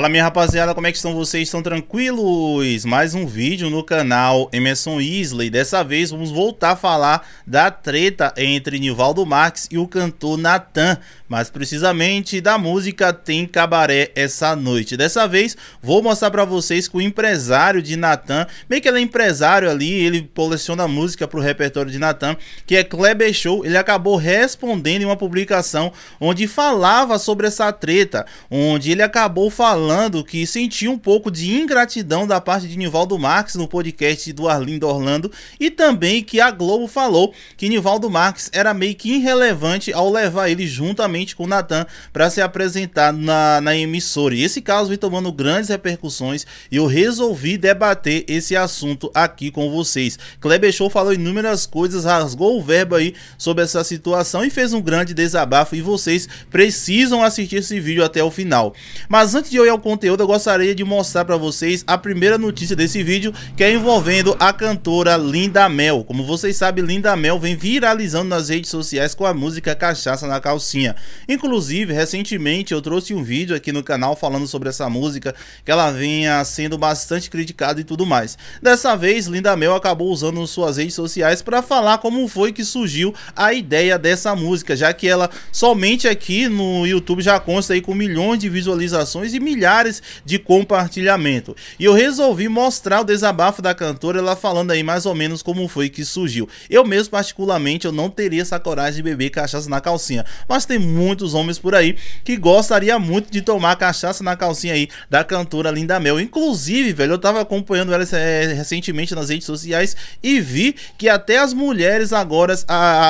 Fala minha rapaziada, como é que estão vocês? Estão tranquilos? Mais um vídeo no canal Emerson Isley. Dessa vez vamos voltar a falar da treta entre Nivaldo Marques e o cantor Natan mais precisamente da música Tem Cabaré essa noite. Dessa vez vou mostrar para vocês que o empresário de Natan, meio que ele é empresário ali, ele coleciona música pro repertório de Natan, que é Kleber Show, ele acabou respondendo em uma publicação onde falava sobre essa treta, onde ele acabou falando que sentiu um pouco de ingratidão da parte de Nivaldo Marques no podcast do Arlindo Orlando e também que a Globo falou que Nivaldo Marques era meio que irrelevante ao levar ele juntamente com o Natan para se apresentar na, na emissora. E esse caso vem tomando grandes repercussões e eu resolvi debater esse assunto aqui com vocês. Kleber Show falou inúmeras coisas, rasgou o verbo aí sobre essa situação e fez um grande desabafo e vocês precisam assistir esse vídeo até o final. Mas antes de eu ir ao conteúdo, eu gostaria de mostrar para vocês a primeira notícia desse vídeo, que é envolvendo a cantora Linda Mel. Como vocês sabem, Linda Mel vem viralizando nas redes sociais com a música Cachaça na Calcinha. Inclusive, recentemente eu trouxe um vídeo aqui no canal falando sobre essa música, que ela vinha sendo bastante criticada e tudo mais. Dessa vez, Linda Mel acabou usando suas redes sociais para falar como foi que surgiu a ideia dessa música, já que ela somente aqui no YouTube já consta aí com milhões de visualizações e milhares de compartilhamento. E eu resolvi mostrar o desabafo da cantora, ela falando aí mais ou menos como foi que surgiu. Eu mesmo particularmente eu não teria essa coragem de beber cachaça na calcinha, mas tem muito muitos homens por aí que gostaria muito de tomar cachaça na calcinha aí da cantora Linda Mel. Inclusive, velho, eu tava acompanhando ela eh, recentemente nas redes sociais e vi que até as mulheres agora,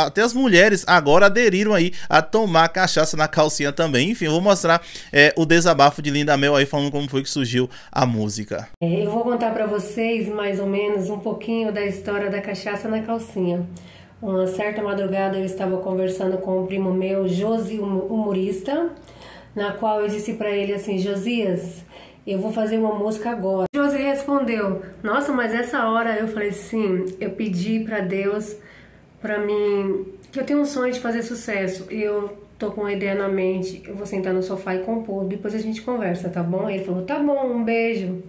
até as mulheres agora aderiram aí a tomar cachaça na calcinha também. Enfim, eu vou mostrar é, o desabafo de Linda Mel aí falando como foi que surgiu a música. É, eu vou contar para vocês mais ou menos um pouquinho da história da cachaça na calcinha. Uma certa madrugada eu estava conversando com um primo meu, Josi, humorista, na qual eu disse para ele assim: Josias, eu vou fazer uma música agora. Josi respondeu: Nossa, mas essa hora eu falei: Sim, eu pedi para Deus, para mim, que eu tenho um sonho de fazer sucesso. Eu tô com uma ideia na mente, eu vou sentar no sofá e compor, depois a gente conversa, tá bom? Ele falou: Tá bom, um beijo.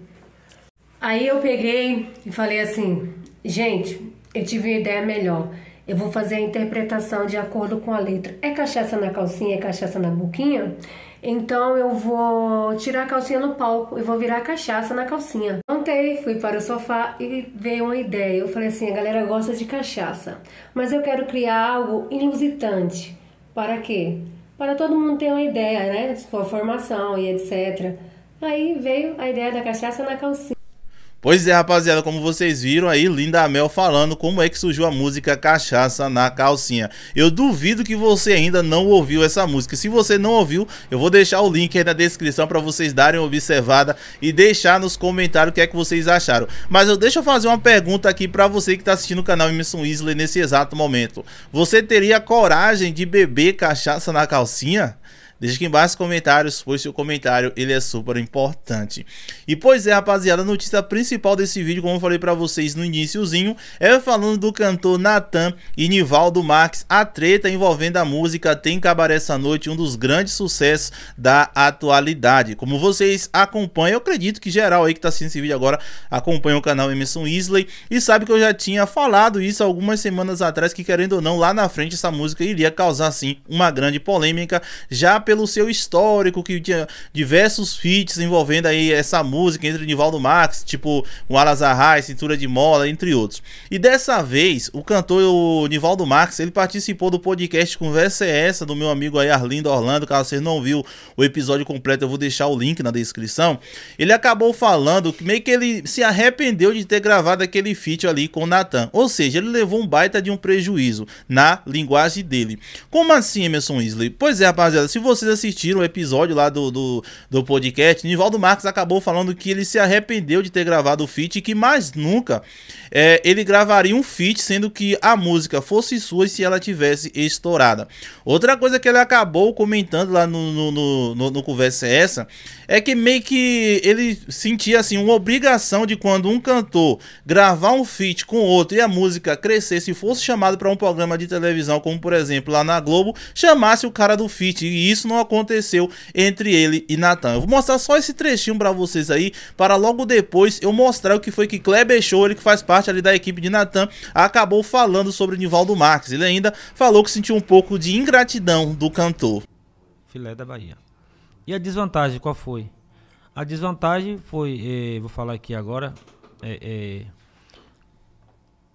Aí eu peguei e falei assim: Gente, eu tive uma ideia melhor. Eu vou fazer a interpretação de acordo com a letra. É cachaça na calcinha, é cachaça na boquinha? Então eu vou tirar a calcinha no palco e vou virar cachaça na calcinha. Montei, fui para o sofá e veio uma ideia. Eu falei assim: a galera gosta de cachaça, mas eu quero criar algo ilusitante. Para quê? Para todo mundo ter uma ideia, né? De sua formação e etc. Aí veio a ideia da cachaça na calcinha. Pois é, rapaziada, como vocês viram aí, Linda Mel falando como é que surgiu a música Cachaça na Calcinha. Eu duvido que você ainda não ouviu essa música. Se você não ouviu, eu vou deixar o link aí na descrição para vocês darem uma observada e deixar nos comentários o que é que vocês acharam. Mas eu deixo eu fazer uma pergunta aqui para você que tá assistindo o canal Emerson Weasley nesse exato momento. Você teria coragem de beber cachaça na calcinha? Deixa aqui embaixo os comentários, pois seu comentário ele é super importante. E pois é, rapaziada, a notícia principal desse vídeo, como eu falei para vocês no iníciozinho, é falando do cantor Natan e Nivaldo Marques, a treta envolvendo a música Tem Cabaré essa noite, um dos grandes sucessos da atualidade. Como vocês acompanham, eu acredito que geral aí que tá assistindo esse vídeo agora acompanha o canal Emerson Isley e sabe que eu já tinha falado isso algumas semanas atrás que querendo ou não, lá na frente essa música iria causar sim uma grande polêmica, já pelo seu histórico, que tinha diversos feats envolvendo aí essa música entre o Nivaldo Max, tipo o Alazarrai, Cintura de Mola, entre outros. E dessa vez, o cantor o Nivaldo Max, ele participou do podcast Conversa é Essa, do meu amigo aí Arlindo Orlando, caso você não viu o episódio completo, eu vou deixar o link na descrição. Ele acabou falando que meio que ele se arrependeu de ter gravado aquele feat ali com o Natan. Ou seja, ele levou um baita de um prejuízo na linguagem dele. Como assim, Emerson Isley? Pois é, rapaziada, se você vocês assistiram o episódio lá do, do, do podcast, Nivaldo Marques acabou falando que ele se arrependeu de ter gravado o feat e que mais nunca é, ele gravaria um feat, sendo que a música fosse sua se ela tivesse estourada. Outra coisa que ele acabou comentando lá no, no, no, no, no Conversa é Essa é que meio que ele sentia assim uma obrigação de quando um cantor gravar um feat com outro e a música crescesse e fosse chamado para um programa de televisão, como por exemplo lá na Globo, chamasse o cara do feat. E isso não aconteceu entre ele e Natan. Eu vou mostrar só esse trechinho pra vocês aí, para logo depois eu mostrar o que foi que Kleber Show, ele que faz parte ali da equipe de Natan, acabou falando sobre o Nivaldo Marques. Ele ainda falou que sentiu um pouco de ingratidão do cantor. Filé da Bahia. E a desvantagem qual foi? A desvantagem foi, eh, vou falar aqui agora, eh, eh,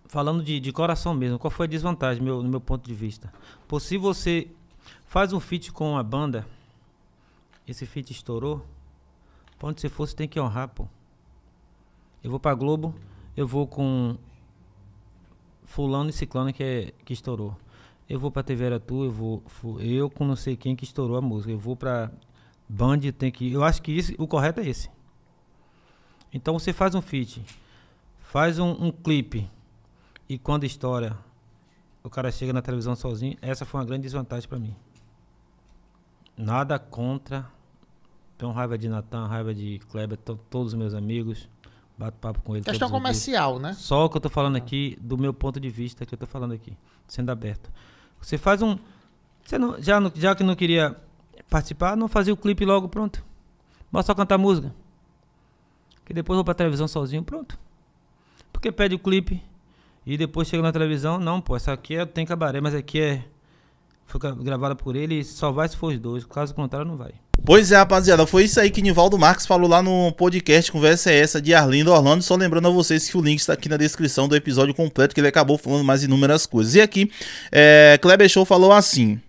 falando de, de, coração mesmo, qual foi a desvantagem meu, no meu ponto de vista? Por se você Faz um feat com uma banda. Esse feat estourou. Pra onde você for, você tem que honrar, pô. Eu vou pra Globo, eu vou com fulano e ciclano que, é, que estourou. Eu vou pra TV Era Tu, eu vou... Eu com não sei quem que estourou a música. Eu vou pra Band, tem que... Eu acho que isso, o correto é esse. Então você faz um feat, faz um, um clipe e quando estoura, o cara chega na televisão sozinho, essa foi uma grande desvantagem para mim. Nada contra. Tenho raiva de Natan, raiva de Kleber, todos os meus amigos. Bato papo com ele. Questão comercial, né? Só o que eu tô falando aqui, do meu ponto de vista, que eu tô falando aqui, sendo aberto. Você faz um. Você não, já, já que não queria participar, não fazia o clipe logo, pronto. Basta só cantar música. Que depois eu vou pra televisão sozinho, pronto. Porque pede o clipe e depois chega na televisão, não, pô, essa aqui é, tem cabaré, mas aqui é foi gravada por ele, só vai se for os dois, caso contrário não vai. Pois é, rapaziada, foi isso aí que Nivaldo Marques falou lá no podcast Conversa é essa de Arlindo Orlando. Só lembrando a vocês que o link está aqui na descrição do episódio completo, que ele acabou falando mais inúmeras coisas. E aqui, é, Kleber Show falou assim.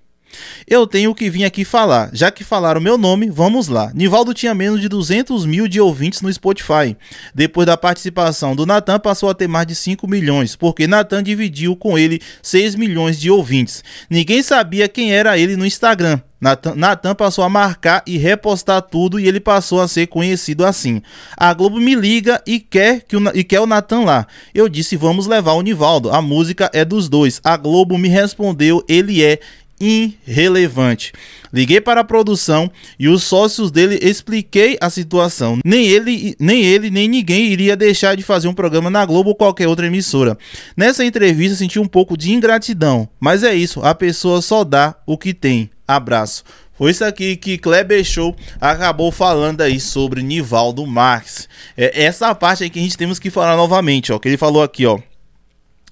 Eu tenho que vir aqui falar. Já que falaram meu nome, vamos lá. Nivaldo tinha menos de 200 mil de ouvintes no Spotify. Depois da participação do Natan, passou a ter mais de 5 milhões, porque Natan dividiu com ele 6 milhões de ouvintes. Ninguém sabia quem era ele no Instagram. Natan, passou a marcar e repostar tudo e ele passou a ser conhecido assim. A Globo me liga e quer, que o, e quer o Natan lá. Eu disse, vamos levar o Nivaldo. A música é dos dois. A Globo me respondeu, ele é irrelevante. Liguei para a produção e os sócios dele expliquei a situação. Nem ele, nem ele, nem ninguém iria deixar de fazer um programa na Globo ou qualquer outra emissora. Nessa entrevista senti um pouco de ingratidão, mas é isso, a pessoa só dá o que tem. Abraço. Foi isso aqui que Kleber Show acabou falando aí sobre Nivaldo Marx. É essa parte aí que a gente temos que falar novamente, ó, que ele falou aqui, ó.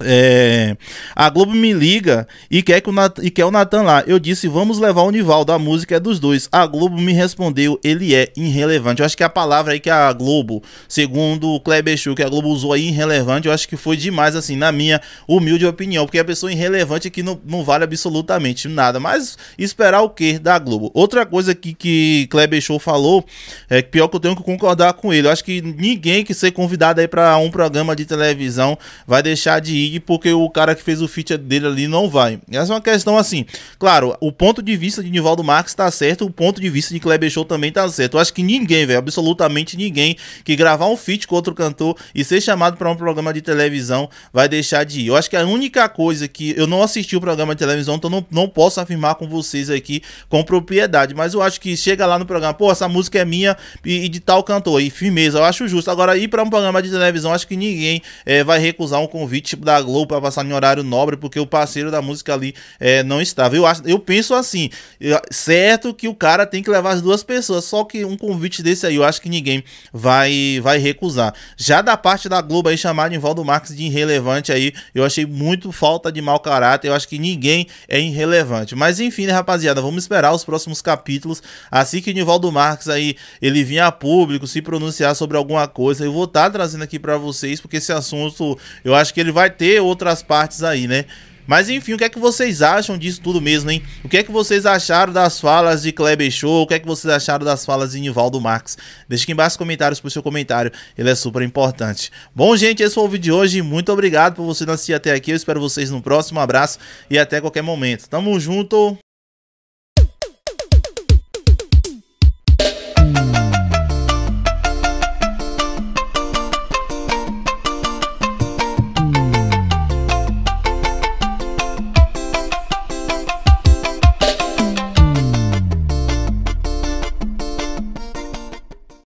É, a Globo me liga e quer, que o Nat, e quer o Natan lá. Eu disse, vamos levar o Nivaldo, a música é dos dois. A Globo me respondeu, ele é irrelevante. Eu acho que a palavra aí que a Globo, segundo o Kleber Schuch, que a Globo usou aí, irrelevante, eu acho que foi demais, assim, na minha humilde opinião. Porque é a pessoa irrelevante aqui não, não vale absolutamente nada. Mas esperar o que da Globo? Outra coisa que, que Kleber Schuch falou, é que pior que eu tenho que concordar com ele. Eu acho que ninguém que ser convidado aí para um programa de televisão vai deixar de ir Big porque o cara que fez o feat dele ali não vai. Essa é uma questão assim. Claro, o ponto de vista de Nivaldo Marques tá certo, o ponto de vista de Kleber Show também tá certo. Eu acho que ninguém, velho, absolutamente ninguém que gravar um feat com outro cantor e ser chamado para um programa de televisão vai deixar de ir. Eu acho que a única coisa que eu não assisti o programa de televisão, então não, não posso afirmar com vocês aqui com propriedade, mas eu acho que chega lá no programa, pô, essa música é minha e, e de tal cantor, e firmeza, eu acho justo. Agora, ir para um programa de televisão, acho que ninguém é, vai recusar um convite tipo, da da Globo para passar em horário nobre porque o parceiro da música ali é, não estava. Eu, acho, eu penso assim, certo que o cara tem que levar as duas pessoas, só que um convite desse aí eu acho que ninguém vai vai recusar. Já da parte da Globo aí chamar Nivaldo Marques de irrelevante aí, eu achei muito falta de mau caráter, eu acho que ninguém é irrelevante. Mas enfim, né, rapaziada, vamos esperar os próximos capítulos. Assim que o Nivaldo Marques aí ele vir a público, se pronunciar sobre alguma coisa, eu vou estar tá trazendo aqui para vocês, porque esse assunto eu acho que ele vai ter ter outras partes aí, né? Mas enfim, o que é que vocês acham disso tudo mesmo, hein? O que é que vocês acharam das falas de Kleber Show? O que é que vocês acharam das falas de Nivaldo Marx? Deixa aqui embaixo nos comentários pro seu comentário, ele é super importante. Bom, gente, esse foi o vídeo de hoje. Muito obrigado por você assistir até aqui. Eu espero vocês no próximo. Um abraço e até qualquer momento. Tamo junto.